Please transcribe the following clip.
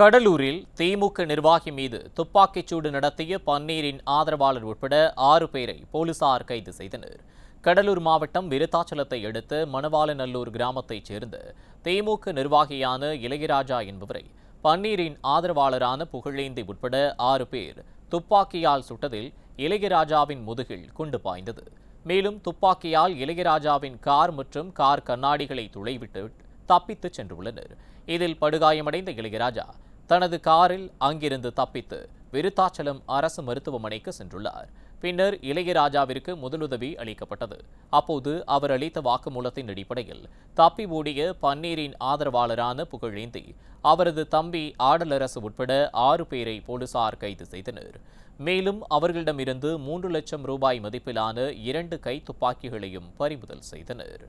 கடலூரில் திமுக நிர்வாகி மீது சூடு நடத்திய பன்னீரின் ஆதரவாளர் உட்பட ஆறு பேரை போலீசார் கைது செய்தனர் கடலூர் மாவட்டம் விருத்தாச்சலத்தை அடுத்து மணவாளநல்லூர் கிராமத்தைச் சேர்ந்த திமுக நிர்வாகியான இளையராஜா என்பவரை பன்னீரின் ஆதரவாளரான புகழேந்தி உட்பட ஆறு பேர் துப்பாக்கியால் சுட்டதில் இளையராஜாவின் முதுகில் குண்டு பாய்ந்தது மேலும் துப்பாக்கியால் இளையராஜாவின் கார் மற்றும் கார் கண்ணாடிகளை துளைவிட்டு தப்பித்துச் சென்றுள்ளனர் இதில் படுகாயமடைந்த இளையராஜா தனது காரில் அங்கிருந்து தப்பித்து விருத்தாச்சலம் அரசு மருத்துவமனைக்கு சென்றுள்ளார் பின்னர் இளையராஜாவிற்கு முதலுதவி அளிக்கப்பட்டது அப்போது அவர் அளித்த வாக்குமூலத்தின் அடிப்படையில் தப்பி ஓடிய பன்னீரின் ஆதரவாளரான புகழேந்தி அவரது தம்பி ஆடலரசு உட்பட ஆறு பேரை போலீசார் கைது செய்தனர் மேலும் அவர்களிடமிருந்து மூன்று லட்சம் ரூபாய் மதிப்பிலான இரண்டு கை துப்பாக்கிகளையும் பறிமுதல் செய்தனர்